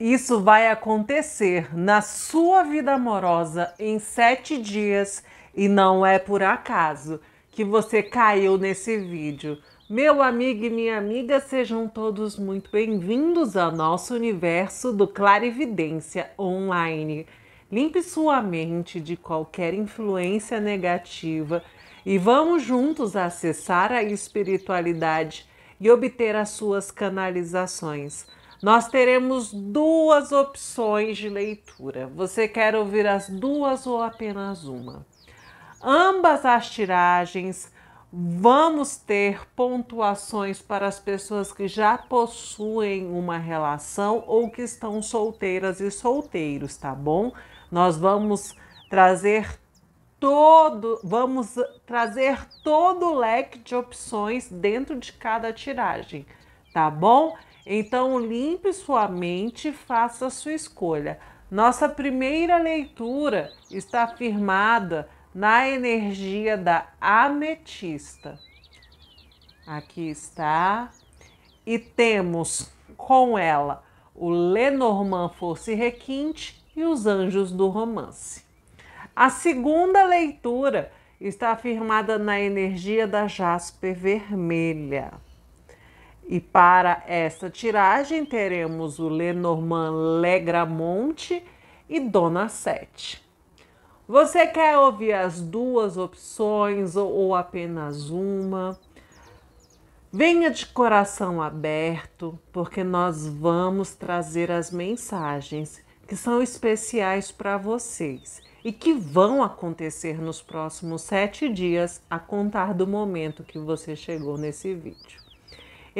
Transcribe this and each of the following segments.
Isso vai acontecer na sua vida amorosa em sete dias e não é por acaso que você caiu nesse vídeo. Meu amigo e minha amiga, sejam todos muito bem-vindos ao nosso universo do Clarividência Online. Limpe sua mente de qualquer influência negativa e vamos juntos acessar a espiritualidade e obter as suas canalizações nós teremos duas opções de leitura. Você quer ouvir as duas ou apenas uma? Ambas as tiragens vamos ter pontuações para as pessoas que já possuem uma relação ou que estão solteiras e solteiros, tá bom? Nós vamos trazer todo, vamos trazer todo o leque de opções dentro de cada tiragem, tá bom? Então, limpe sua mente e faça sua escolha. Nossa primeira leitura está firmada na energia da ametista. Aqui está. E temos com ela o Lenormand Fosse Requinte e os Anjos do Romance. A segunda leitura está firmada na energia da jaspe vermelha. E para esta tiragem teremos o Lenormand Legramonte e Dona Sete. Você quer ouvir as duas opções ou apenas uma? Venha de coração aberto, porque nós vamos trazer as mensagens que são especiais para vocês e que vão acontecer nos próximos sete dias, a contar do momento que você chegou nesse vídeo.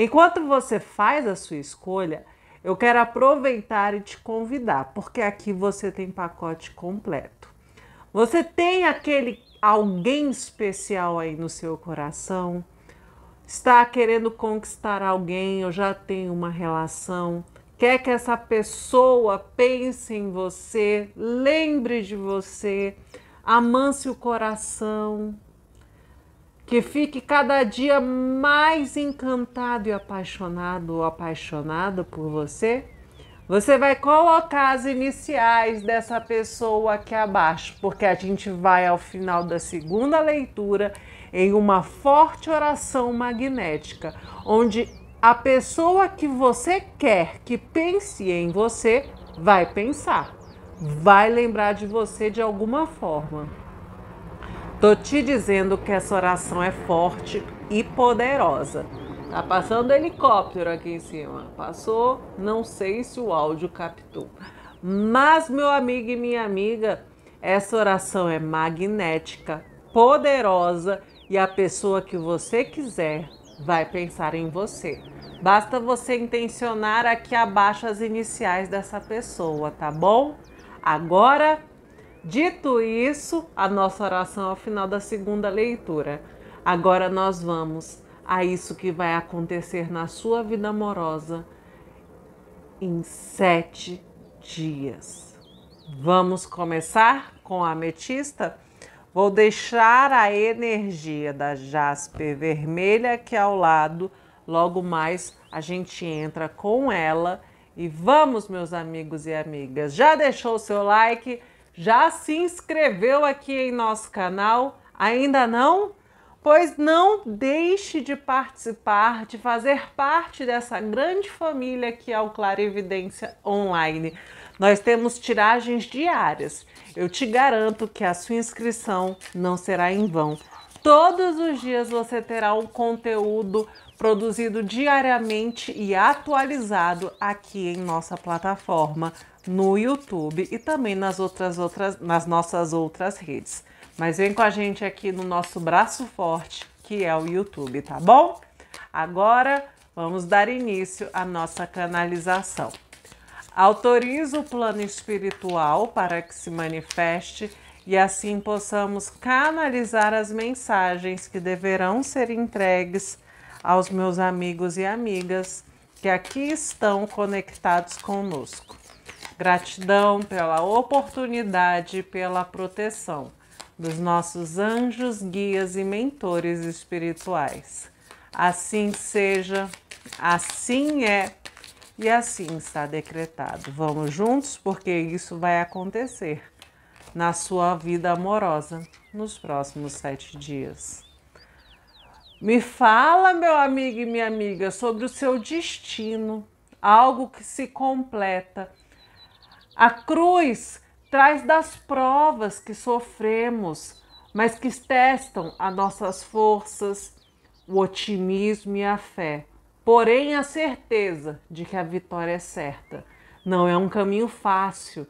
Enquanto você faz a sua escolha, eu quero aproveitar e te convidar, porque aqui você tem pacote completo. Você tem aquele alguém especial aí no seu coração? Está querendo conquistar alguém ou já tem uma relação? Quer que essa pessoa pense em você, lembre de você, amance o coração, que fique cada dia mais encantado e apaixonado ou apaixonada por você. Você vai colocar as iniciais dessa pessoa aqui abaixo, porque a gente vai ao final da segunda leitura em uma forte oração magnética, onde a pessoa que você quer que pense em você vai pensar, vai lembrar de você de alguma forma. Tô te dizendo que essa oração é forte e poderosa. Tá passando helicóptero aqui em cima. Passou, não sei se o áudio captou. Mas, meu amigo e minha amiga, essa oração é magnética, poderosa e a pessoa que você quiser vai pensar em você. Basta você intencionar aqui abaixo as iniciais dessa pessoa, tá bom? Agora Dito isso, a nossa oração ao é final da segunda leitura. Agora nós vamos a isso que vai acontecer na sua vida amorosa em sete dias. Vamos começar com a ametista? Vou deixar a energia da jaspe vermelha aqui ao lado, logo mais a gente entra com ela. E vamos, meus amigos e amigas, já deixou o seu like? Já se inscreveu aqui em nosso canal? Ainda não? Pois não deixe de participar, de fazer parte dessa grande família que é o Clarividência Online. Nós temos tiragens diárias. Eu te garanto que a sua inscrição não será em vão. Todos os dias você terá um conteúdo produzido diariamente e atualizado aqui em nossa plataforma no YouTube e também nas outras outras nas nossas outras redes. Mas vem com a gente aqui no nosso braço forte, que é o YouTube, tá bom? Agora vamos dar início à nossa canalização. Autorizo o plano espiritual para que se manifeste e assim possamos canalizar as mensagens que deverão ser entregues aos meus amigos e amigas que aqui estão conectados conosco. Gratidão pela oportunidade e pela proteção dos nossos anjos, guias e mentores espirituais. Assim seja, assim é e assim está decretado. Vamos juntos, porque isso vai acontecer na sua vida amorosa nos próximos sete dias. Me fala, meu amigo e minha amiga, sobre o seu destino, algo que se completa, a cruz traz das provas que sofremos, mas que testam as nossas forças, o otimismo e a fé. Porém, a certeza de que a vitória é certa. Não é um caminho fácil,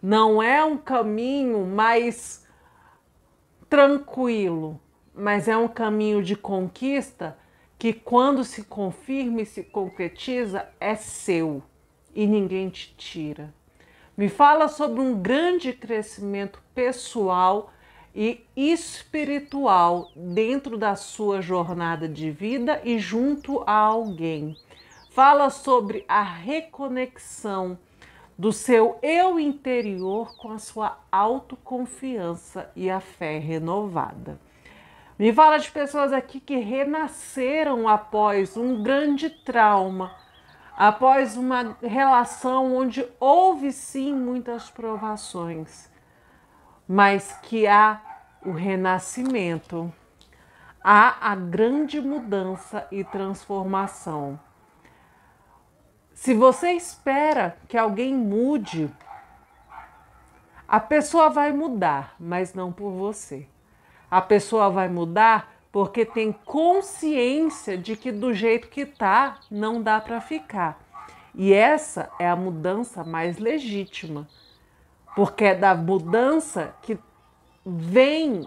não é um caminho mais tranquilo, mas é um caminho de conquista que, quando se confirma e se concretiza, é seu e ninguém te tira. Me fala sobre um grande crescimento pessoal e espiritual dentro da sua jornada de vida e junto a alguém. Fala sobre a reconexão do seu eu interior com a sua autoconfiança e a fé renovada. Me fala de pessoas aqui que renasceram após um grande trauma após uma relação onde houve sim muitas provações, mas que há o renascimento, há a grande mudança e transformação. Se você espera que alguém mude, a pessoa vai mudar, mas não por você. A pessoa vai mudar porque tem consciência de que do jeito que tá não dá para ficar. E essa é a mudança mais legítima, porque é da mudança que vem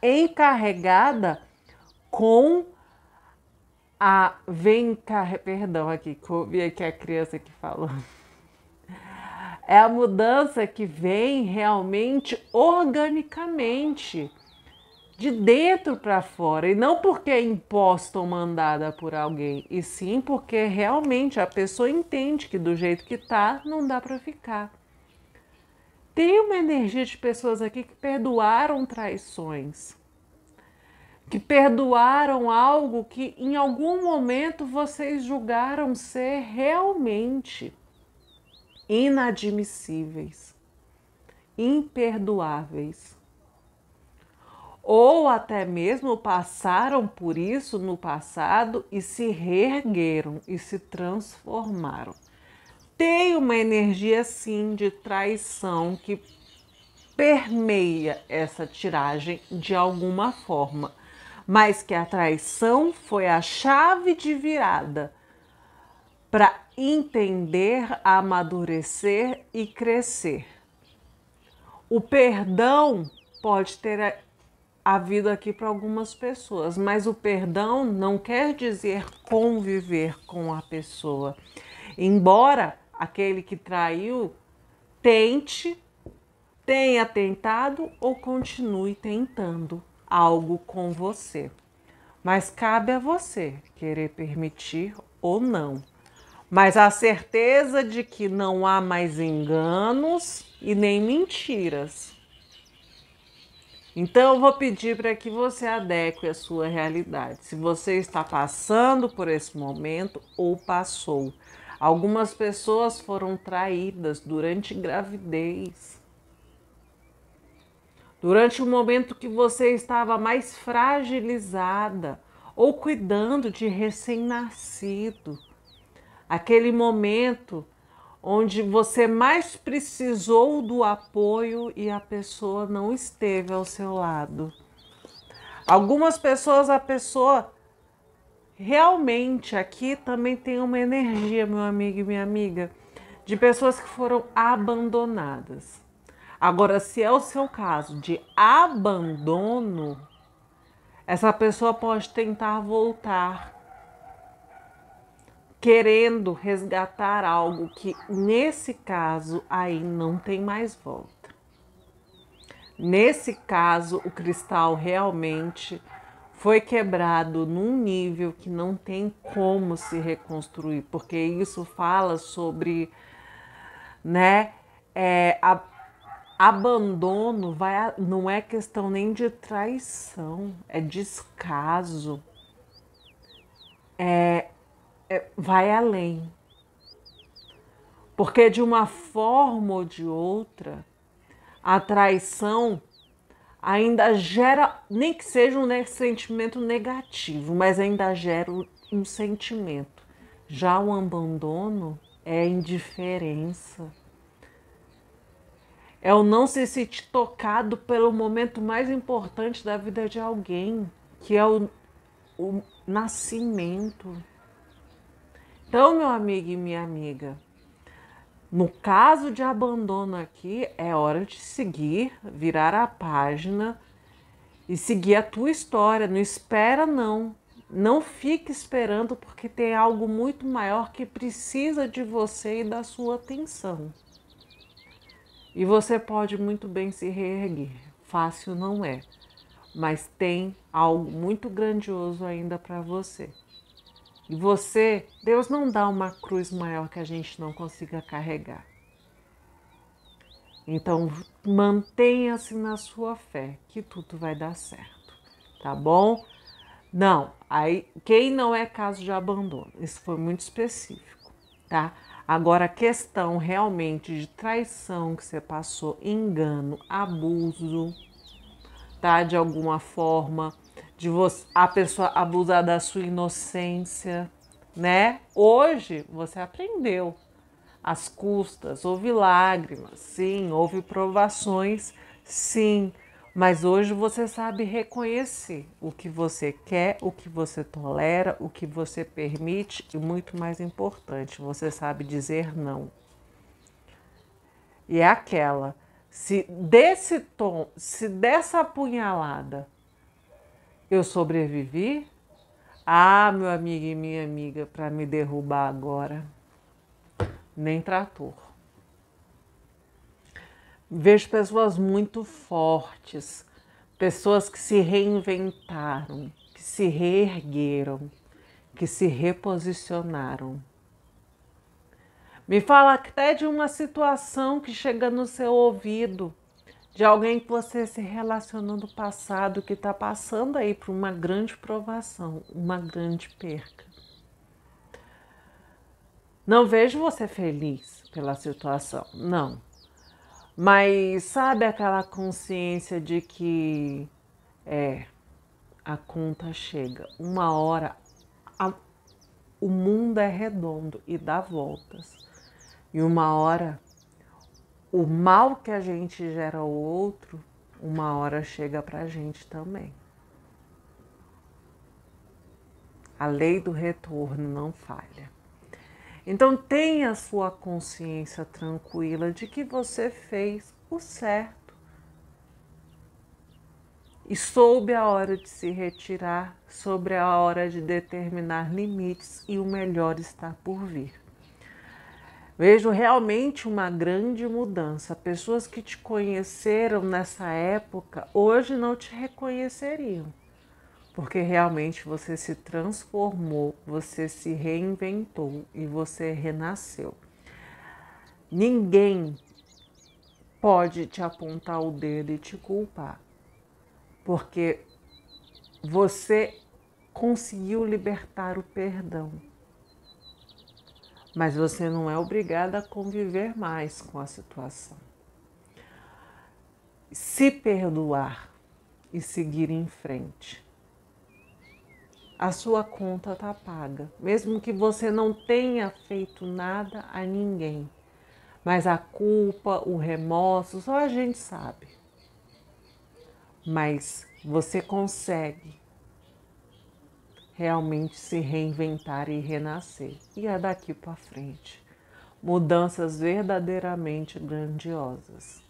encarregada com a vem cá, perdão aqui, que eu ouvi aqui a criança que falou. É a mudança que vem realmente organicamente de dentro para fora e não porque é imposta ou mandada por alguém, e sim porque realmente a pessoa entende que do jeito que tá não dá para ficar. Tem uma energia de pessoas aqui que perdoaram traições, que perdoaram algo que em algum momento vocês julgaram ser realmente inadmissíveis, imperdoáveis ou até mesmo passaram por isso no passado e se reergueram e se transformaram. Tem uma energia sim de traição que permeia essa tiragem de alguma forma, mas que a traição foi a chave de virada para entender, amadurecer e crescer. O perdão pode ter a vida aqui para algumas pessoas, mas o perdão não quer dizer conviver com a pessoa. Embora aquele que traiu tente, tenha tentado ou continue tentando algo com você. Mas cabe a você querer permitir ou não. Mas a certeza de que não há mais enganos e nem mentiras então, eu vou pedir para que você adeque a sua realidade. Se você está passando por esse momento ou passou. Algumas pessoas foram traídas durante gravidez. Durante o momento que você estava mais fragilizada ou cuidando de recém-nascido. Aquele momento onde você mais precisou do apoio e a pessoa não esteve ao seu lado. Algumas pessoas, a pessoa realmente aqui também tem uma energia, meu amigo e minha amiga, de pessoas que foram abandonadas. Agora, se é o seu caso de abandono, essa pessoa pode tentar voltar querendo resgatar algo que nesse caso aí não tem mais volta. Nesse caso, o cristal realmente foi quebrado num nível que não tem como se reconstruir, porque isso fala sobre, né, é, a, abandono, vai, não é questão nem de traição, é descaso, é é, vai além. Porque de uma forma ou de outra, a traição ainda gera, nem que seja um sentimento negativo, mas ainda gera um sentimento. Já o abandono é indiferença. É o não se sentir tocado pelo momento mais importante da vida de alguém, que é o, o nascimento. Então, meu amigo e minha amiga, no caso de abandono aqui, é hora de seguir, virar a página e seguir a tua história. Não espera, não. Não fique esperando, porque tem algo muito maior que precisa de você e da sua atenção. E você pode muito bem se reerguer. Fácil não é, mas tem algo muito grandioso ainda para você. E você, Deus não dá uma cruz maior que a gente não consiga carregar. Então, mantenha-se na sua fé, que tudo vai dar certo, tá bom? Não, aí quem não é caso de abandono, isso foi muito específico, tá? Agora, a questão realmente de traição que você passou, engano, abuso, tá? De alguma forma, de você, a pessoa abusar da sua inocência, né? Hoje você aprendeu as custas, houve lágrimas, sim, houve provações, sim, mas hoje você sabe reconhecer o que você quer, o que você tolera, o que você permite e muito mais importante, você sabe dizer não. E é aquela, se desse tom, se dessa apunhalada eu sobrevivi? Ah, meu amigo e minha amiga, para me derrubar agora, nem trator. Vejo pessoas muito fortes, pessoas que se reinventaram, que se reergueram, que se reposicionaram. Me fala até de uma situação que chega no seu ouvido de alguém que você se relacionou no passado, que está passando aí por uma grande provação, uma grande perca. Não vejo você feliz pela situação, não. Mas sabe aquela consciência de que é a conta chega, uma hora a, o mundo é redondo e dá voltas. E uma hora o mal que a gente gera ao outro, uma hora chega para a gente também. A lei do retorno não falha. Então tenha sua consciência tranquila de que você fez o certo e soube a hora de se retirar, sobre a hora de determinar limites e o melhor está por vir. Vejo realmente uma grande mudança. Pessoas que te conheceram nessa época hoje não te reconheceriam, porque realmente você se transformou, você se reinventou e você renasceu. Ninguém pode te apontar o dedo e te culpar, porque você conseguiu libertar o perdão mas você não é obrigada a conviver mais com a situação. Se perdoar e seguir em frente. A sua conta está paga, mesmo que você não tenha feito nada a ninguém. Mas a culpa, o remorso, só a gente sabe. Mas você consegue realmente se reinventar e renascer. E é daqui para frente. Mudanças verdadeiramente grandiosas.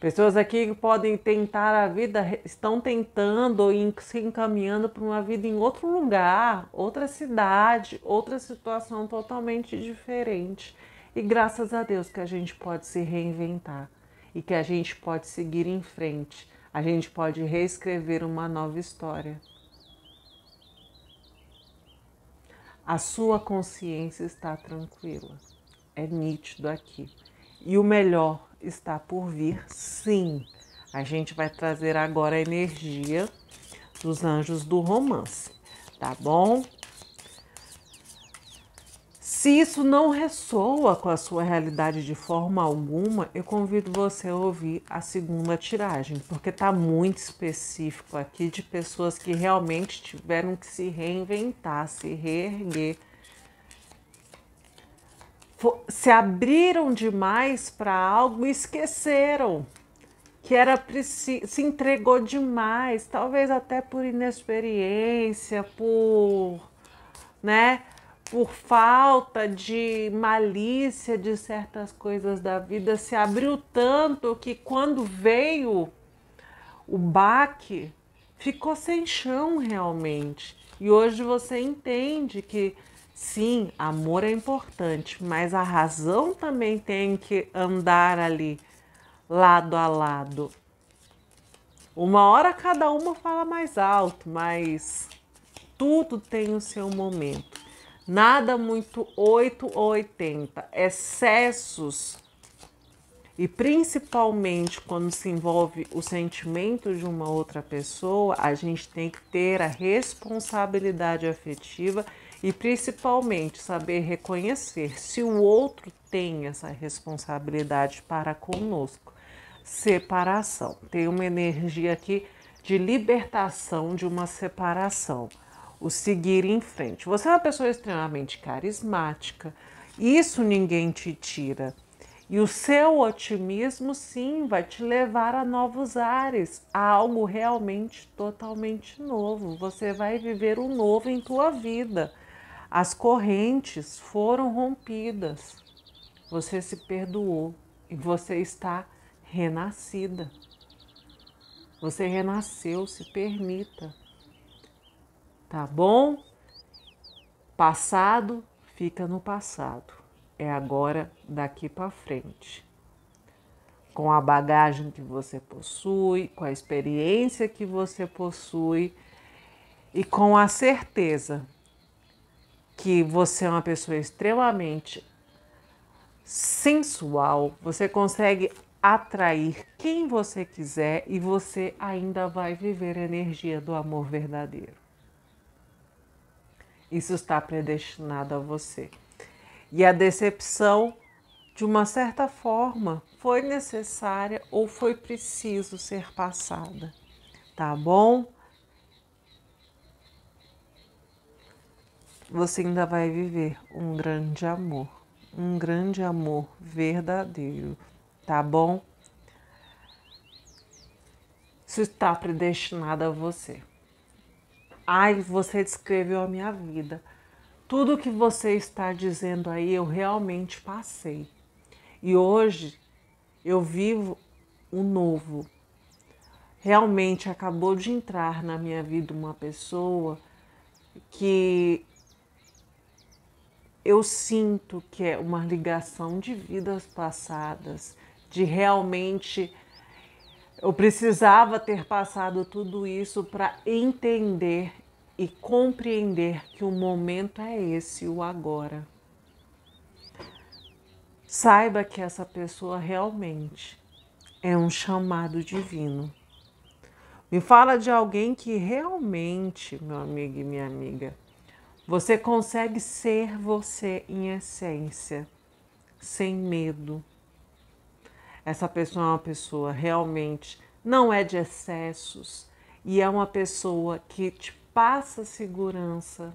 Pessoas aqui que podem tentar a vida, estão tentando e se encaminhando para uma vida em outro lugar, outra cidade, outra situação totalmente diferente. E graças a Deus que a gente pode se reinventar e que a gente pode seguir em frente, a gente pode reescrever uma nova história. A sua consciência está tranquila. É nítido aqui. E o melhor está por vir, sim. A gente vai trazer agora a energia dos anjos do romance, tá bom? Se isso não ressoa com a sua realidade de forma alguma, eu convido você a ouvir a segunda tiragem, porque está muito específico aqui de pessoas que realmente tiveram que se reinventar, se reerguer. Se abriram demais para algo e esqueceram que era se entregou demais, talvez até por inexperiência, por, né? por falta de malícia de certas coisas da vida, se abriu tanto que quando veio o baque, ficou sem chão realmente. E hoje você entende que sim, amor é importante, mas a razão também tem que andar ali lado a lado. Uma hora cada uma fala mais alto, mas tudo tem o seu momento. Nada muito 8 ou 80. Excessos e principalmente quando se envolve o sentimento de uma outra pessoa, a gente tem que ter a responsabilidade afetiva e principalmente saber reconhecer se o outro tem essa responsabilidade para conosco. Separação. Tem uma energia aqui de libertação de uma separação o seguir em frente. Você é uma pessoa extremamente carismática, isso ninguém te tira. E o seu otimismo, sim, vai te levar a novos ares, a algo realmente totalmente novo. Você vai viver o um novo em tua vida. As correntes foram rompidas. Você se perdoou e você está renascida. Você renasceu, se permita tá bom? Passado fica no passado, é agora daqui para frente. Com a bagagem que você possui, com a experiência que você possui e com a certeza que você é uma pessoa extremamente sensual, você consegue atrair quem você quiser e você ainda vai viver a energia do amor verdadeiro. Isso está predestinado a você. E a decepção, de uma certa forma, foi necessária ou foi preciso ser passada. Tá bom? Você ainda vai viver um grande amor, um grande amor verdadeiro, tá bom? Isso está predestinado a você. Ai, você descreveu a minha vida. Tudo que você está dizendo aí eu realmente passei. E hoje eu vivo o um novo. Realmente acabou de entrar na minha vida uma pessoa que eu sinto que é uma ligação de vidas passadas, de realmente eu precisava ter passado tudo isso para entender e compreender que o momento é esse, o agora. Saiba que essa pessoa realmente é um chamado divino. Me fala de alguém que realmente, meu amigo e minha amiga, você consegue ser você em essência, sem medo. Essa pessoa é uma pessoa realmente não é de excessos e é uma pessoa que te passa segurança.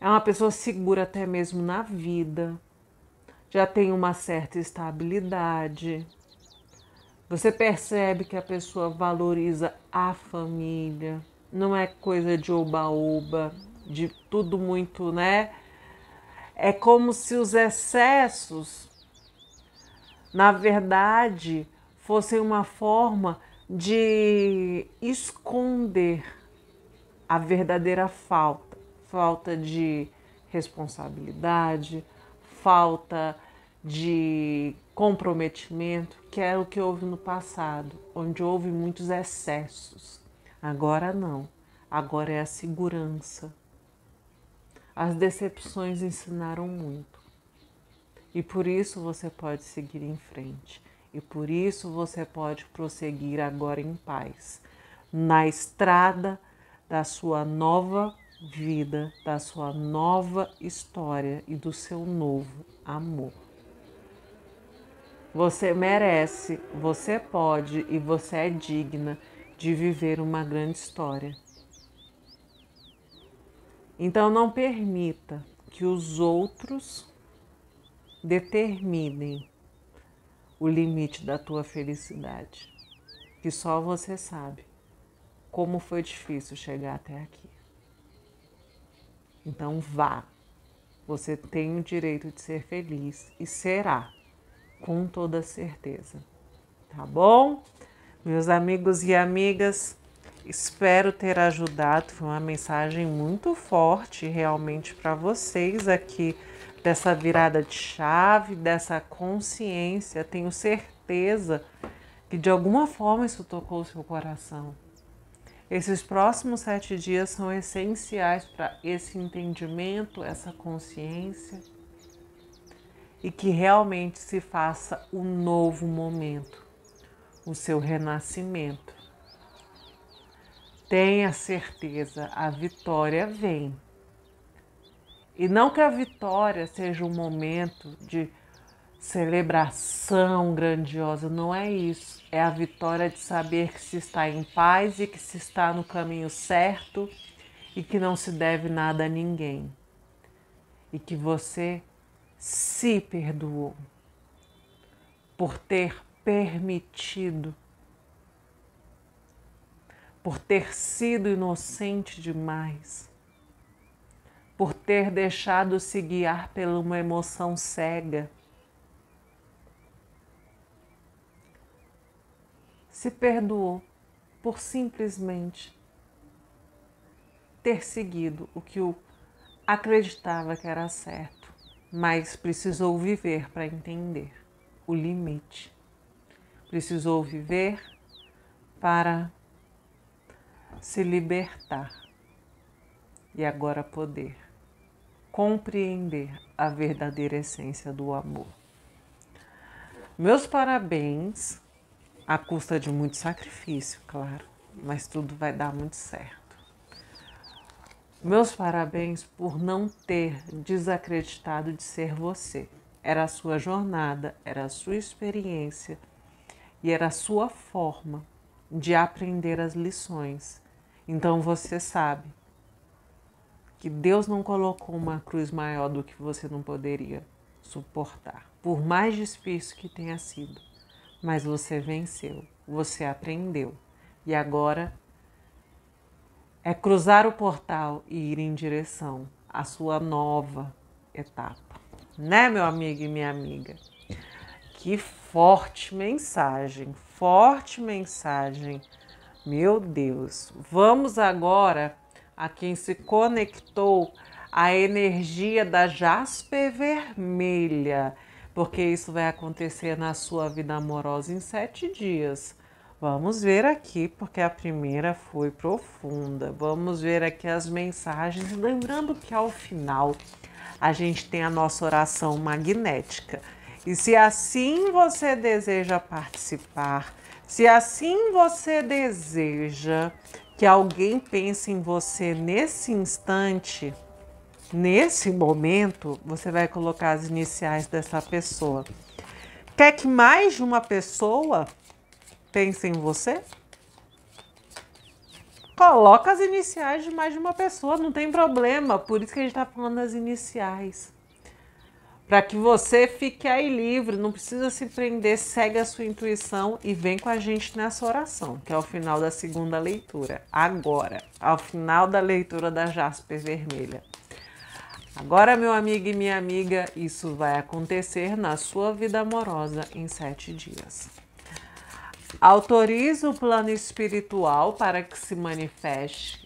É uma pessoa segura até mesmo na vida. Já tem uma certa estabilidade. Você percebe que a pessoa valoriza a família. Não é coisa de oba-oba, de tudo muito, né? É como se os excessos na verdade, fossem uma forma de esconder a verdadeira falta, falta de responsabilidade, falta de comprometimento, que era o que houve no passado, onde houve muitos excessos. Agora não, agora é a segurança. As decepções ensinaram muito. E por isso você pode seguir em frente. E por isso você pode prosseguir agora em paz, na estrada da sua nova vida, da sua nova história e do seu novo amor. Você merece, você pode e você é digna de viver uma grande história. Então não permita que os outros determinem o limite da tua felicidade, que só você sabe como foi difícil chegar até aqui. Então vá. Você tem o direito de ser feliz e será, com toda certeza. Tá bom? Meus amigos e amigas, espero ter ajudado. Foi uma mensagem muito forte realmente para vocês aqui dessa virada de chave, dessa consciência. Tenho certeza que de alguma forma isso tocou o seu coração. Esses próximos sete dias são essenciais para esse entendimento, essa consciência e que realmente se faça o um novo momento, o seu renascimento. Tenha certeza, a vitória vem. E não que a vitória seja um momento de celebração grandiosa, não é isso. É a vitória de saber que se está em paz e que se está no caminho certo e que não se deve nada a ninguém. E que você se perdoou por ter permitido, por ter sido inocente demais por ter deixado se guiar por uma emoção cega. Se perdoou por simplesmente ter seguido o que o acreditava que era certo, mas precisou viver para entender o limite. Precisou viver para se libertar e agora poder compreender a verdadeira essência do amor. Meus parabéns, à custa de muito sacrifício, claro, mas tudo vai dar muito certo. Meus parabéns por não ter desacreditado de ser você. Era a sua jornada, era a sua experiência e era a sua forma de aprender as lições. Então você sabe que Deus não colocou uma cruz maior do que você não poderia suportar, por mais difícil que tenha sido. Mas você venceu, você aprendeu e agora é cruzar o portal e ir em direção à sua nova etapa. Né, meu amigo e minha amiga? Que forte mensagem, forte mensagem. Meu Deus. Vamos agora a quem se conectou a energia da jaspe vermelha, porque isso vai acontecer na sua vida amorosa em sete dias. Vamos ver aqui, porque a primeira foi profunda. Vamos ver aqui as mensagens. Lembrando que ao final a gente tem a nossa oração magnética. E se assim você deseja participar, se assim você deseja que alguém pense em você nesse instante, nesse momento, você vai colocar as iniciais dessa pessoa. Quer que mais de uma pessoa pense em você? Coloca as iniciais de mais de uma pessoa, não tem problema. Por isso que a gente está falando das iniciais para que você fique aí livre, não precisa se prender, segue a sua intuição e vem com a gente nessa oração, que é o final da segunda leitura. Agora, ao é final da leitura da Jasper Vermelha. Agora, meu amigo e minha amiga, isso vai acontecer na sua vida amorosa em sete dias. Autorize o plano espiritual para que se manifeste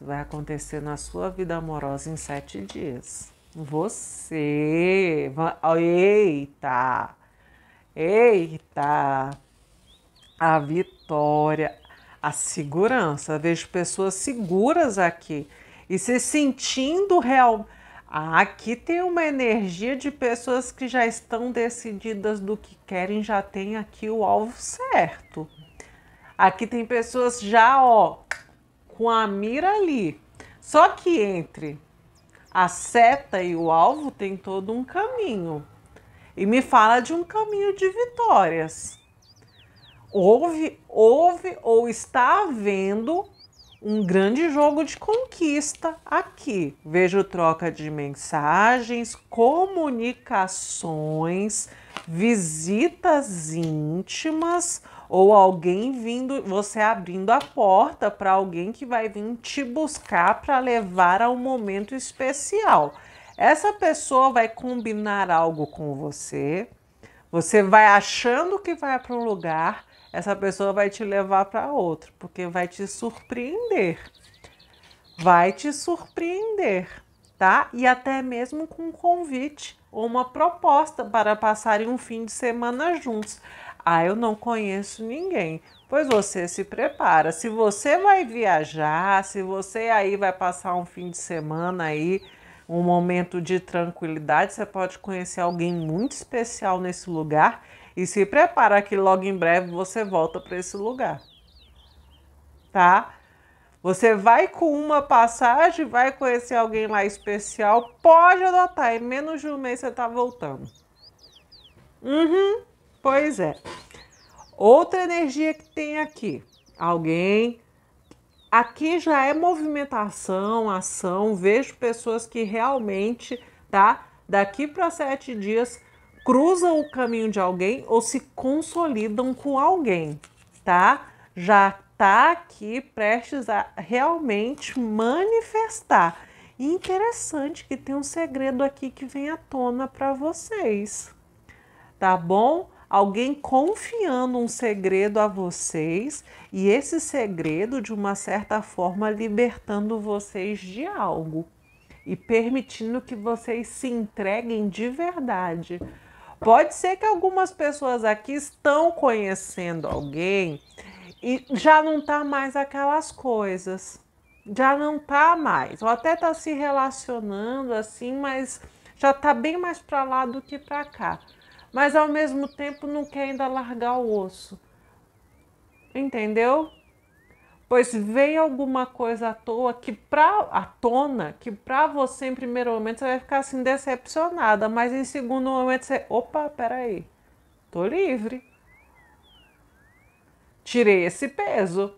vai acontecer na sua vida amorosa em sete dias. Você. Eita! Eita! A vitória, a segurança. Eu vejo pessoas seguras aqui e se sentindo realmente. Ah, aqui tem uma energia de pessoas que já estão decididas do que querem, já tem aqui o alvo certo. Aqui tem pessoas já, ó, com a mira ali. Só que entre a seta e o alvo tem todo um caminho. E me fala de um caminho de vitórias. Houve, houve ou está havendo um grande jogo de conquista aqui. Vejo troca de mensagens, comunicações, visitas íntimas ou alguém vindo, você abrindo a porta para alguém que vai vir te buscar para levar a um momento especial. Essa pessoa vai combinar algo com você, você vai achando que vai para um lugar, essa pessoa vai te levar para outro, porque vai te surpreender. Vai te surpreender, tá? E até mesmo com um convite ou uma proposta para passarem um fim de semana juntos. Ah, eu não conheço ninguém. Pois você se prepara. Se você vai viajar, se você aí vai passar um fim de semana aí, um momento de tranquilidade, você pode conhecer alguém muito especial nesse lugar e se prepara que logo em breve você volta para esse lugar. Tá? Você vai com uma passagem, vai conhecer alguém lá especial, pode adotar, em é menos de um mês você tá voltando. Uhum. Pois é. Outra energia que tem aqui, alguém aqui já é movimentação, ação. Vejo pessoas que realmente, tá? Daqui para sete dias cruzam o caminho de alguém ou se consolidam com alguém, tá? Já tá aqui prestes a realmente manifestar. interessante que tem um segredo aqui que vem à tona para vocês, tá bom? alguém confiando um segredo a vocês e esse segredo, de uma certa forma, libertando vocês de algo e permitindo que vocês se entreguem de verdade. Pode ser que algumas pessoas aqui estão conhecendo alguém e já não tá mais aquelas coisas. Já não tá mais. Ou até tá se relacionando assim, mas já tá bem mais para lá do que para cá mas ao mesmo tempo não quer ainda largar o osso. Entendeu? Pois vem alguma coisa à toa que pra à tona, que para você em primeiro momento você vai ficar assim decepcionada, mas em segundo momento você, opa, peraí, tô livre. Tirei esse peso.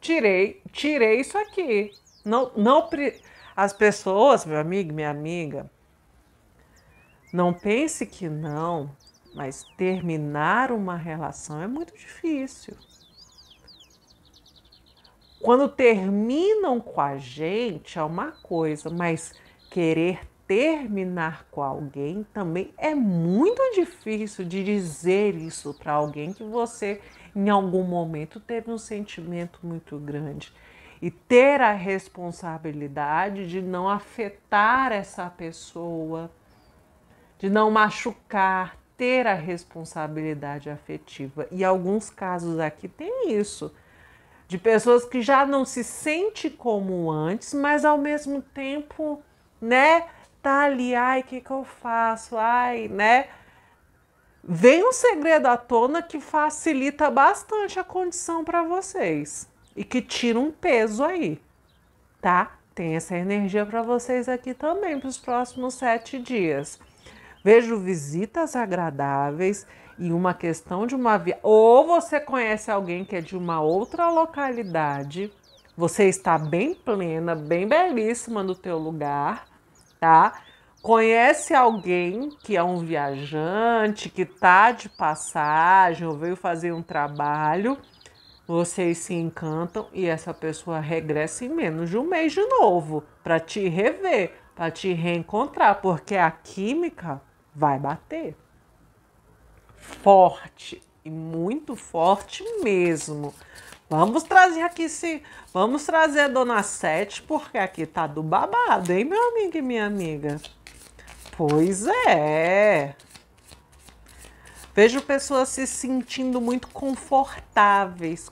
Tirei, tirei isso aqui. Não, não as pessoas, meu amigo, minha amiga, não pense que não, mas terminar uma relação é muito difícil. Quando terminam com a gente é uma coisa, mas querer terminar com alguém também é muito difícil de dizer isso para alguém que você em algum momento teve um sentimento muito grande e ter a responsabilidade de não afetar essa pessoa de não machucar, ter a responsabilidade afetiva. E alguns casos aqui tem isso. De pessoas que já não se sente como antes, mas ao mesmo tempo, né, tá ali, ai, o que, que eu faço? Ai, né? Vem um segredo à tona que facilita bastante a condição para vocês e que tira um peso aí, tá? Tem essa energia para vocês aqui também para os próximos sete dias. Vejo visitas agradáveis e uma questão de uma via. Ou você conhece alguém que é de uma outra localidade, você está bem plena, bem belíssima no teu lugar, tá? Conhece alguém que é um viajante, que tá de passagem ou veio fazer um trabalho, vocês se encantam e essa pessoa regressa em menos de um mês de novo para te rever, para te reencontrar, porque a química vai bater. Forte e muito forte mesmo. Vamos trazer aqui sim, vamos trazer a dona Sete, porque aqui tá do babado, hein, meu amigo e minha amiga? Pois é. Vejo pessoas se sentindo muito confortáveis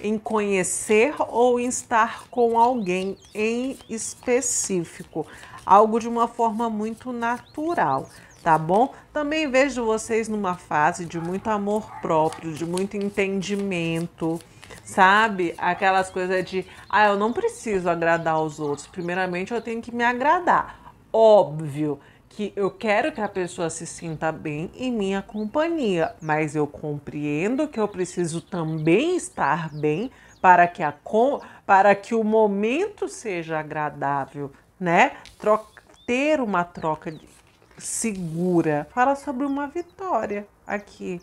em conhecer ou em estar com alguém em específico, algo de uma forma muito natural tá bom? Também vejo vocês numa fase de muito amor próprio, de muito entendimento, sabe? Aquelas coisas de, ah, eu não preciso agradar aos outros. Primeiramente, eu tenho que me agradar. Óbvio que eu quero que a pessoa se sinta bem em minha companhia, mas eu compreendo que eu preciso também estar bem para que a para que o momento seja agradável, né? Troca, ter uma troca de segura. Fala sobre uma vitória aqui.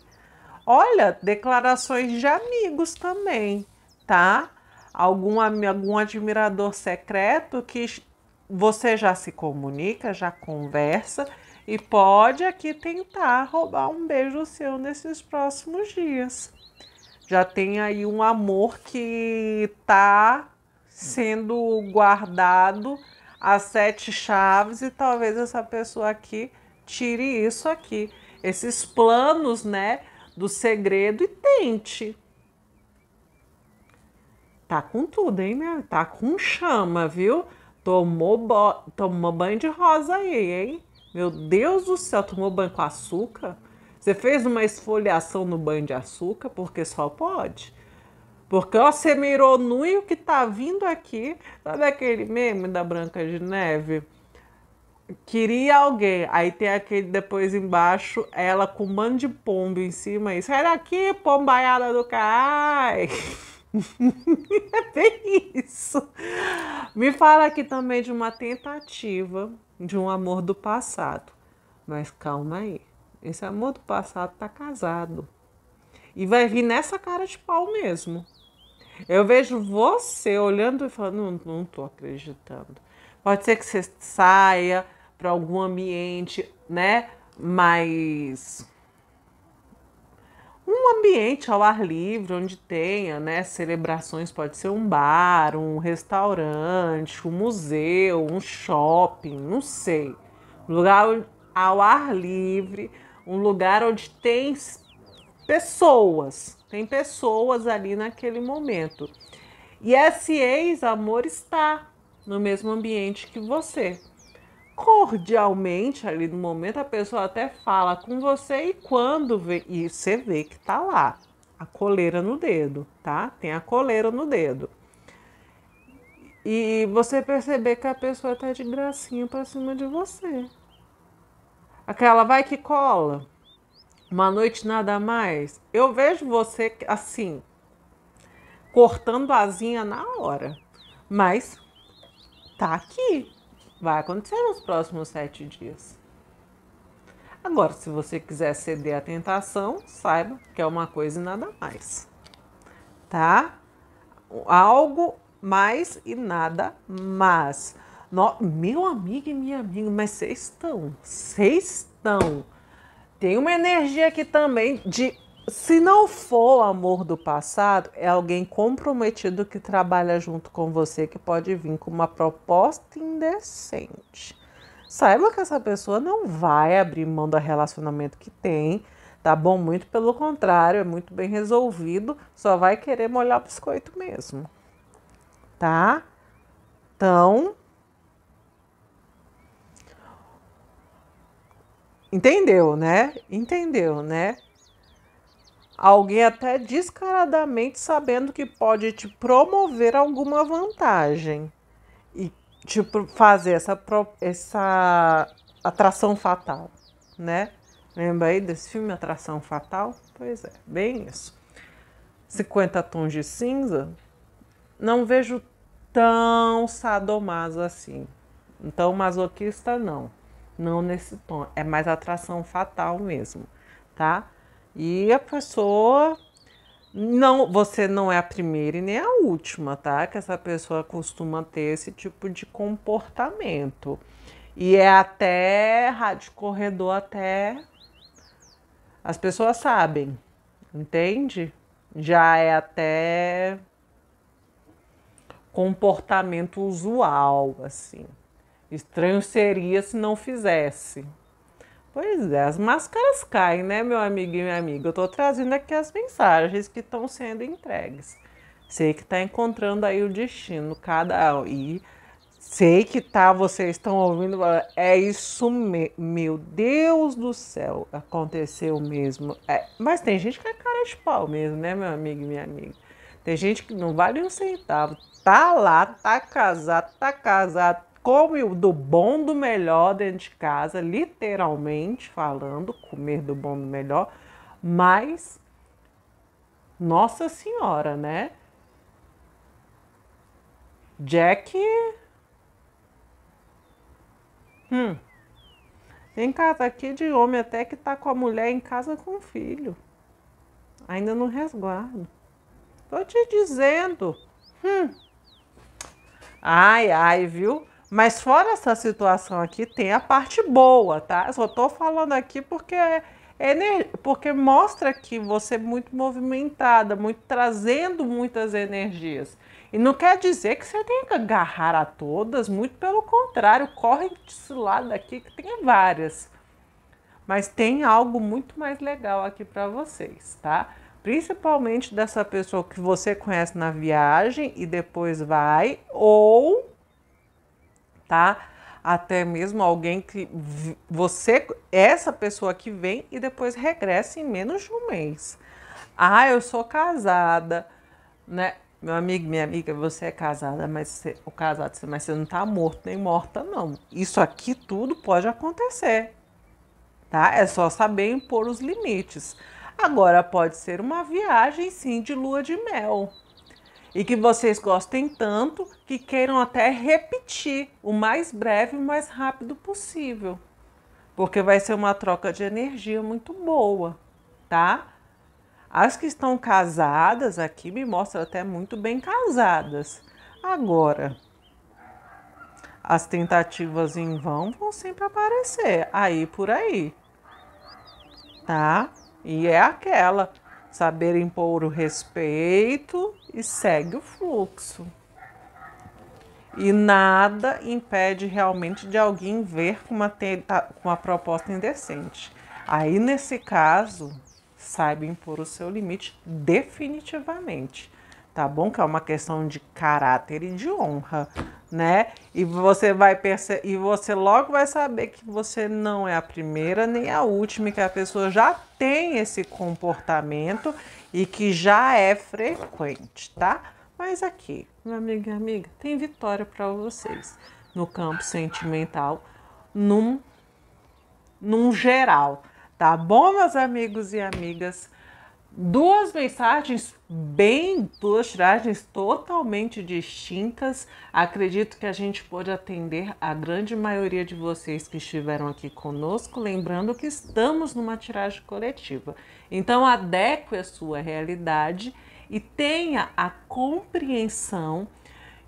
Olha, declarações de amigos também, tá? Algum, algum admirador secreto que você já se comunica, já conversa e pode aqui tentar roubar um beijo seu nesses próximos dias. Já tem aí um amor que tá sendo guardado as sete chaves e talvez essa pessoa aqui tire isso aqui, esses planos, né, do segredo e tente. Tá com tudo, hein, minha? Tá com chama, viu? Tomou, bo... tomou banho de rosa aí, hein? Meu Deus do céu, tomou banho com açúcar? Você fez uma esfoliação no banho de açúcar? Porque só pode. Porque ó, você mirou nu e o que tá vindo aqui, sabe aquele meme da Branca de Neve? Queria alguém. Aí tem aquele depois embaixo, ela com um bando de pombo em cima e sai daqui, pombaiada do cai. é bem isso. Me fala aqui também de uma tentativa de um amor do passado. Mas calma aí. Esse amor do passado tá casado. E vai vir nessa cara de pau mesmo. Eu vejo você olhando e falando, não, não tô acreditando. Pode ser que você saia para algum ambiente, né? Mas um ambiente ao ar livre onde tenha, né, celebrações, pode ser um bar, um restaurante, um museu, um shopping, não sei. Lugar ao ar livre, um lugar onde tem pessoas tem pessoas ali naquele momento. E esse ex-amor está no mesmo ambiente que você. Cordialmente, ali no momento, a pessoa até fala com você e quando vê, e você vê que tá lá, a coleira no dedo, tá? Tem a coleira no dedo. E você perceber que a pessoa tá de gracinha pra cima de você. Aquela vai que cola uma noite nada mais, eu vejo você assim, cortando asinha na hora. Mas tá aqui. Vai acontecer nos próximos sete dias. Agora, se você quiser ceder à tentação, saiba que é uma coisa e nada mais. Tá? Algo mais e nada mais. No... Meu amigo e minha amiga, mas vocês estão, vocês estão tem uma energia aqui também de se não for o amor do passado, é alguém comprometido que trabalha junto com você que pode vir com uma proposta indecente. Saiba que essa pessoa não vai abrir mão do relacionamento que tem, tá bom? Muito pelo contrário, é muito bem resolvido, só vai querer molhar o biscoito mesmo, tá? Então, Entendeu, né? Entendeu, né? Alguém até descaradamente sabendo que pode te promover alguma vantagem e te tipo, fazer essa, essa atração fatal, né? Lembra aí desse filme Atração Fatal? Pois é, bem isso. 50 Tons de Cinza, não vejo tão sadomaso assim. Tão masoquista, não não nesse tom, é mais atração fatal mesmo, tá? E a pessoa não, você não é a primeira e nem a última, tá? Que essa pessoa costuma ter esse tipo de comportamento. E é até rádio corredor até as pessoas sabem, entende? Já é até comportamento usual, assim. Estranho seria se não fizesse. Pois é, as máscaras caem, né, meu amigo e minha amiga? Eu estou trazendo aqui as mensagens que estão sendo entregues. Sei que está encontrando aí o destino, cada e sei que tá, vocês estão ouvindo, ah, é isso mesmo. Meu Deus do céu, aconteceu mesmo. É, mas tem gente que é cara de pau mesmo, né, meu amigo e minha amiga? Tem gente que não vale um centavo. Tá lá, tá casado, tá casado, come do bom do melhor dentro de casa, literalmente falando, comer do bom do melhor, mas Nossa Senhora, né? Jack Hum. Tem casa aqui de homem até que tá com a mulher em casa com o filho. Ainda não resguardo. Tô te dizendo. Hum. Ai, ai, viu? Mas fora essa situação aqui, tem a parte boa, tá? Eu só tô falando aqui porque é, porque mostra que você é muito movimentada, muito trazendo muitas energias. E não quer dizer que você tem que agarrar a todas, muito pelo contrário, corre desse lado aqui que tem várias. Mas tem algo muito mais legal aqui para vocês, tá? principalmente dessa pessoa que você conhece na viagem e depois vai, ou tá? Até mesmo alguém que você, essa pessoa que vem e depois regressa em menos de um mês. Ah, eu sou casada, né? Meu amigo, minha amiga, você é casada, mas você, o casado, mas você não tá morto nem morta, não. Isso aqui tudo pode acontecer, tá? É só saber impor os limites. Agora pode ser uma viagem sim de lua de mel e que vocês gostem tanto que queiram até repetir o mais breve e mais rápido possível, porque vai ser uma troca de energia muito boa, tá? As que estão casadas aqui me mostram até muito bem casadas. Agora, as tentativas em vão vão sempre aparecer aí por aí, tá? E é aquela saber pôr o respeito e segue o fluxo. E nada impede realmente de alguém ver com uma, com uma proposta indecente. Aí, nesse caso, saiba impor o seu limite definitivamente, tá bom? Que é uma questão de caráter e de honra, né? E você vai perceber, e você logo vai saber que você não é a primeira nem a última, que a pessoa já tem esse comportamento e que já é frequente, tá? Mas aqui, meu amigo e amiga, tem vitória para vocês no campo sentimental, num, num geral, tá bom, meus amigos e amigas? duas mensagens bem, duas tiragens totalmente distintas. Acredito que a gente pôde atender a grande maioria de vocês que estiveram aqui conosco, lembrando que estamos numa tiragem coletiva. Então, adeque a sua realidade e tenha a compreensão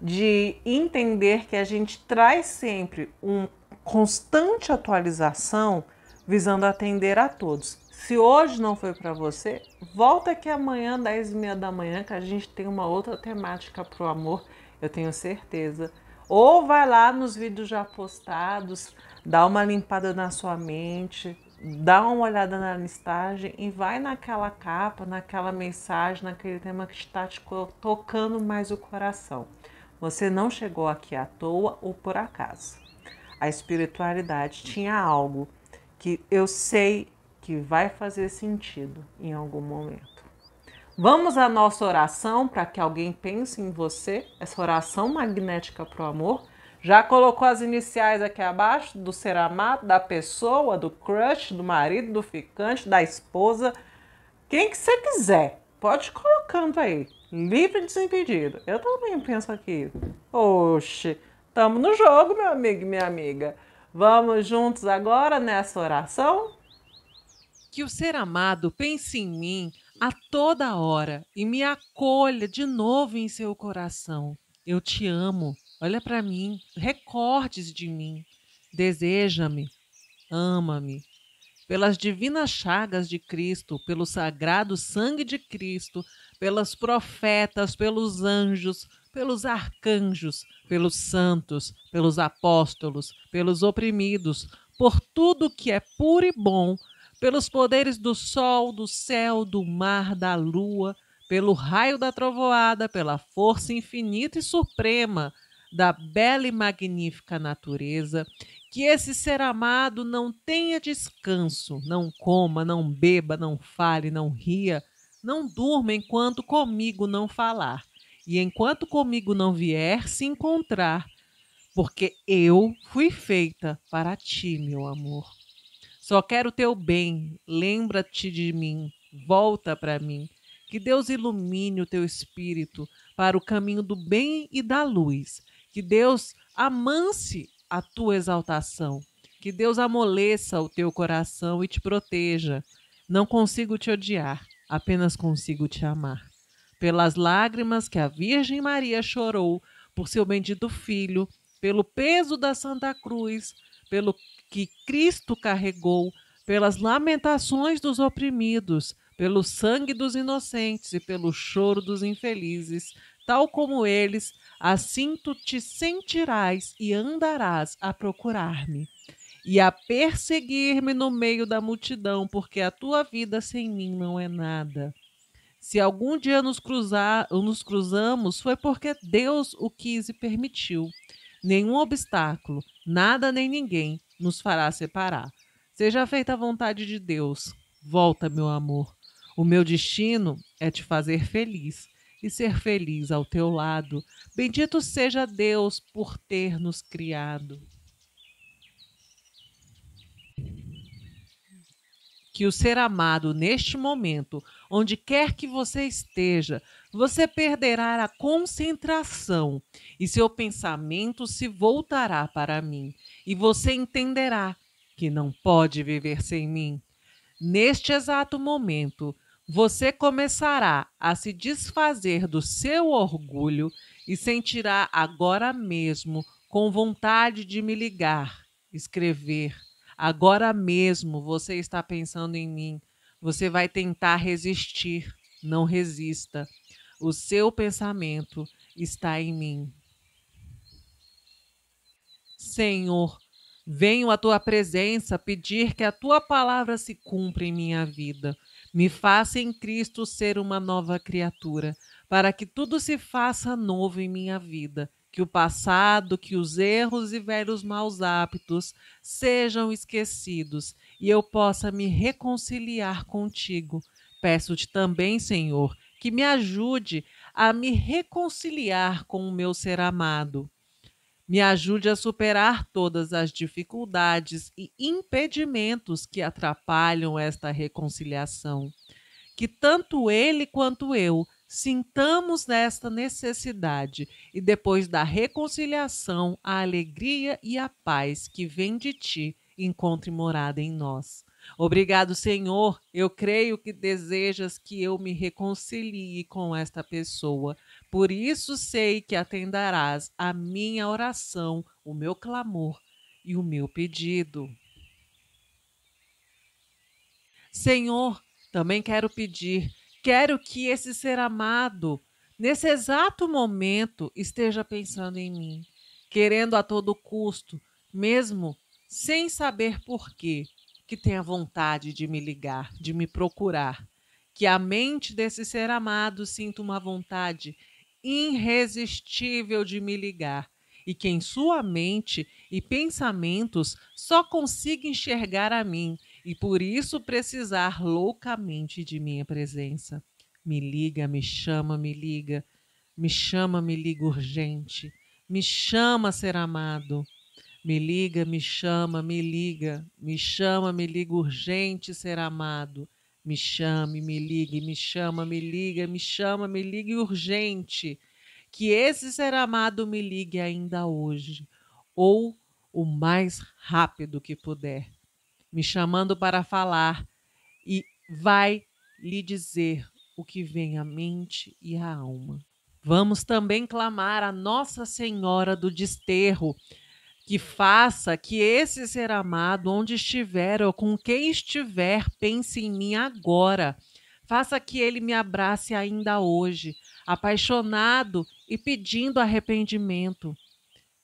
de entender que a gente traz sempre uma constante atualização visando atender a todos. Se hoje não foi para você, volta aqui amanhã, 10 e meia da manhã, que a gente tem uma outra temática para o amor, eu tenho certeza. Ou vai lá nos vídeos já postados, dá uma limpada na sua mente, dá uma olhada na listagem e vai naquela capa, naquela mensagem, naquele tema que está te tocando mais o coração. Você não chegou aqui à toa ou por acaso. A espiritualidade tinha algo que eu sei que vai fazer sentido em algum momento. Vamos à nossa oração para que alguém pense em você, essa oração magnética para o amor já colocou as iniciais aqui abaixo do ser amado, da pessoa, do crush, do marido, do ficante, da esposa, quem que você quiser. Pode ir colocando aí. Livre e desimpedido. Eu também penso aqui. Oxe, estamos no jogo, meu amigo e minha amiga. Vamos juntos agora nessa oração? Que o ser amado pense em mim a toda hora e me acolha de novo em seu coração. Eu te amo olha para mim, recordes de mim, deseja-me, ama-me. Pelas divinas chagas de Cristo, pelo sagrado sangue de Cristo, pelas profetas, pelos anjos, pelos arcanjos, pelos santos, pelos apóstolos, pelos oprimidos, por tudo que é puro e bom, pelos poderes do sol, do céu, do mar, da lua, pelo raio da trovoada, pela força infinita e suprema, da bela e magnífica natureza, que esse ser amado não tenha descanso, não coma, não beba, não fale, não ria, não durma enquanto comigo não falar. E enquanto comigo não vier se encontrar, porque eu fui feita para ti, meu amor. Só quero teu bem, lembra-te de mim, volta para mim. Que Deus ilumine o teu espírito para o caminho do bem e da luz que Deus amance a tua exaltação. Que Deus amoleça o teu coração e te proteja. Não consigo te odiar, apenas consigo te amar. Pelas lágrimas que a Virgem Maria chorou por seu bendito filho, pelo peso da Santa Cruz, pelo que Cristo carregou, pelas lamentações dos oprimidos, pelo sangue dos inocentes e pelo choro dos infelizes, tal como eles, assim tu te sentirás e andarás a procurar-me e a perseguir-me no meio da multidão, porque a tua vida sem mim não é nada. Se algum dia nos, cruzar, nos cruzamos, foi porque Deus o quis e permitiu. Nenhum obstáculo, nada nem ninguém nos fará separar. Seja feita a vontade de Deus. Volta, meu amor. O meu destino é te fazer feliz e ser feliz ao teu lado. Bendito seja Deus por ter nos criado. Que o ser amado neste momento, onde quer que você esteja, você perderá a concentração e seu pensamento se voltará para mim, e você entenderá que não pode viver sem mim. Neste exato momento, você começará a se desfazer do seu orgulho e sentirá agora mesmo com vontade de me ligar, escrever. Agora mesmo você está pensando em mim. Você vai tentar resistir. Não resista. O seu pensamento está em mim. Senhor, venho à tua presença pedir que a tua palavra se cumpra em minha vida. Me faça em Cristo ser uma nova criatura, para que tudo se faça novo em minha vida, que o passado, que os erros e velhos maus hábitos sejam esquecidos e eu possa me reconciliar contigo. Peço-te também, Senhor, que me ajude a me reconciliar com o meu ser amado me ajude a superar todas as dificuldades e impedimentos que atrapalham esta reconciliação. Que tanto ele quanto eu sintamos nesta necessidade e depois da reconciliação, a alegria e a paz que vem de ti encontre morada em nós. Obrigado, Senhor. Eu creio que desejas que eu me reconcilie com esta pessoa. Por isso sei que atenderás a minha oração, o meu clamor e o meu pedido. Senhor, também quero pedir, quero que esse ser amado, nesse exato momento, esteja pensando em mim, querendo a todo custo, mesmo sem saber por que tenha vontade de me ligar, de me procurar. Que a mente desse ser amado sinta uma vontade irresistível de me ligar e que em sua mente e pensamentos só consiga enxergar a mim e por isso precisar loucamente de minha presença. Me liga, me chama, me liga, me chama, me liga urgente, me chama ser amado. Me liga, me chama, me liga, me chama, me liga urgente ser amado. Me chame, me ligue, me chama, me liga, me chama, me ligue urgente. Que esse ser amado me ligue ainda hoje, ou o mais rápido que puder, me chamando para falar e vai lhe dizer o que vem à mente e à alma. Vamos também clamar a Nossa Senhora do Desterro, que faça que esse ser amado, onde estiver ou com quem estiver, pense em mim agora. Faça que ele me abrace ainda hoje, apaixonado e pedindo arrependimento.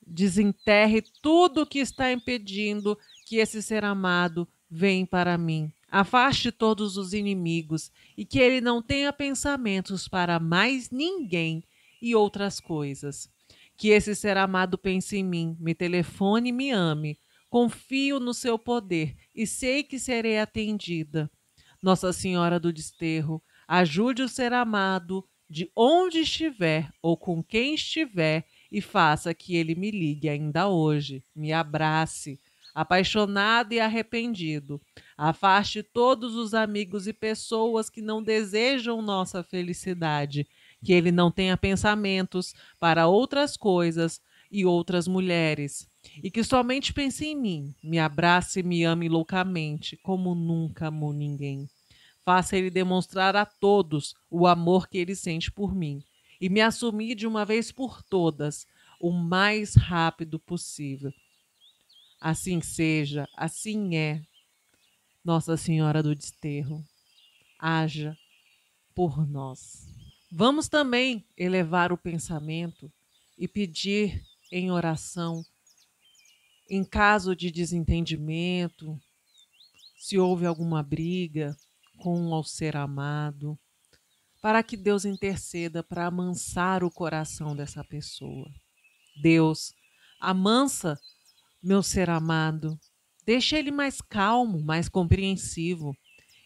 Desenterre tudo o que está impedindo que esse ser amado venha para mim. Afaste todos os inimigos e que ele não tenha pensamentos para mais ninguém e outras coisas. Que esse ser amado pense em mim, me telefone e me ame. Confio no seu poder e sei que serei atendida. Nossa Senhora do Desterro, ajude o ser amado de onde estiver ou com quem estiver e faça que ele me ligue ainda hoje, me abrace, apaixonado e arrependido. Afaste todos os amigos e pessoas que não desejam nossa felicidade que ele não tenha pensamentos para outras coisas e outras mulheres, e que somente pense em mim, me abrace e me ame loucamente, como nunca amou ninguém. Faça ele demonstrar a todos o amor que ele sente por mim e me assumir de uma vez por todas, o mais rápido possível. Assim seja, assim é. Nossa Senhora do Desterro, haja por nós. Vamos também elevar o pensamento e pedir em oração, em caso de desentendimento, se houve alguma briga com o ser amado, para que Deus interceda para amansar o coração dessa pessoa. Deus, amansa meu ser amado, deixa ele mais calmo, mais compreensivo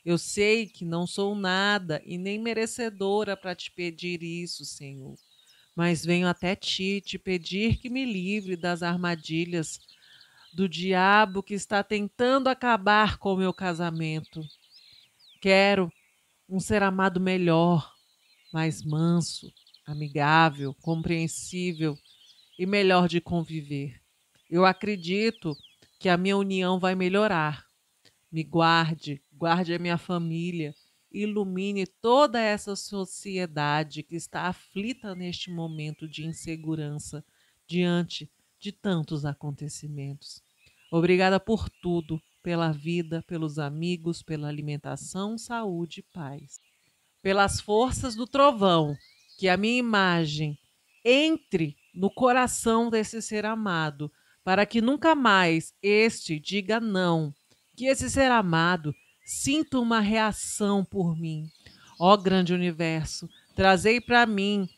eu sei que não sou nada e nem merecedora para te pedir isso, Senhor. Mas venho até ti te pedir que me livre das armadilhas do diabo que está tentando acabar com o meu casamento. Quero um ser amado melhor, mais manso, amigável, compreensível e melhor de conviver. Eu acredito que a minha união vai melhorar. Me guarde guarde a minha família, ilumine toda essa sociedade que está aflita neste momento de insegurança diante de tantos acontecimentos. Obrigada por tudo, pela vida, pelos amigos, pela alimentação, saúde e paz. Pelas forças do trovão, que a minha imagem entre no coração desse ser amado, para que nunca mais este diga não, que esse ser amado sinto uma reação por mim. Ó grande universo, trazei para mim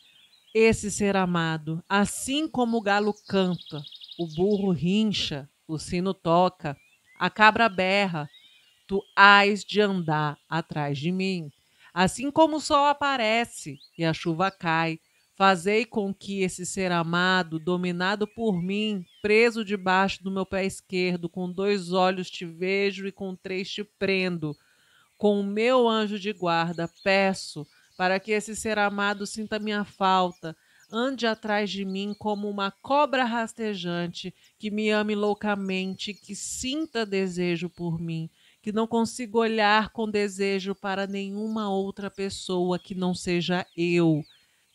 esse ser amado, assim como o galo canta, o burro rincha, o sino toca, a cabra berra, tu hás de andar atrás de mim. Assim como o sol aparece e a chuva cai, Fazei com que esse ser amado, dominado por mim, preso debaixo do meu pé esquerdo, com dois olhos te vejo e com três te prendo. Com o meu anjo de guarda, peço para que esse ser amado sinta minha falta, ande atrás de mim como uma cobra rastejante, que me ame loucamente, que sinta desejo por mim, que não consiga olhar com desejo para nenhuma outra pessoa que não seja eu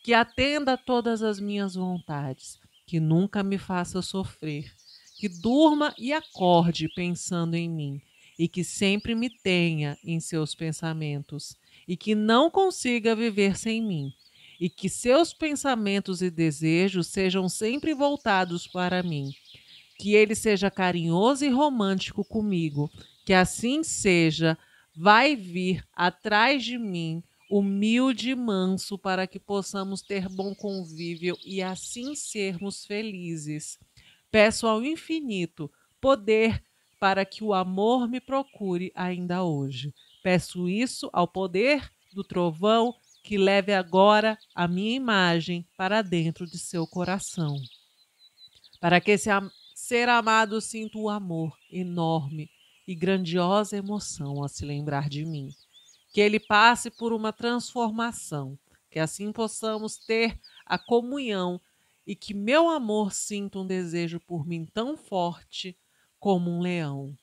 que atenda a todas as minhas vontades, que nunca me faça sofrer, que durma e acorde pensando em mim, e que sempre me tenha em seus pensamentos, e que não consiga viver sem mim, e que seus pensamentos e desejos sejam sempre voltados para mim. Que ele seja carinhoso e romântico comigo, que assim seja, vai vir atrás de mim humilde e manso, para que possamos ter bom convívio e assim sermos felizes. Peço ao infinito poder para que o amor me procure ainda hoje. Peço isso ao poder do trovão que leve agora a minha imagem para dentro de seu coração. Para que esse ser amado sinta o amor enorme e grandiosa emoção a se lembrar de mim que ele passe por uma transformação, que assim possamos ter a comunhão e que meu amor sinta um desejo por mim tão forte como um leão.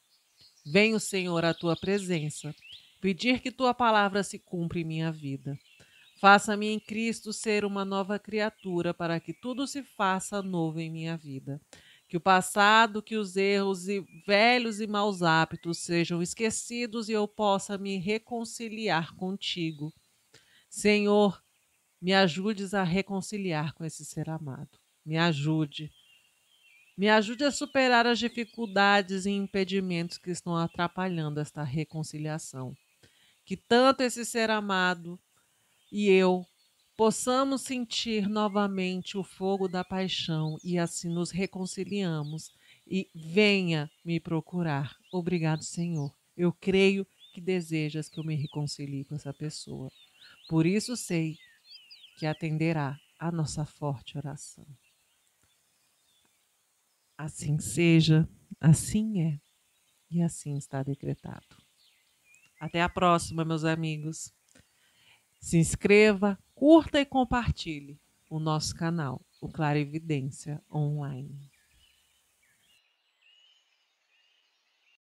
Venho, Senhor, à tua presença, pedir que tua palavra se cumpra em minha vida. Faça-me em Cristo ser uma nova criatura para que tudo se faça novo em minha vida que o passado, que os erros e velhos e maus hábitos sejam esquecidos e eu possa me reconciliar contigo. Senhor, me ajudes a reconciliar com esse ser amado. Me ajude. Me ajude a superar as dificuldades e impedimentos que estão atrapalhando esta reconciliação. Que tanto esse ser amado e eu possamos sentir novamente o fogo da paixão e assim nos reconciliamos. E venha me procurar. Obrigado, Senhor. Eu creio que desejas que eu me reconcilie com essa pessoa. Por isso sei que atenderá a nossa forte oração. Assim seja, assim é e assim está decretado. Até a próxima, meus amigos. Se inscreva, curta e compartilhe o nosso canal, o Clarividência Online.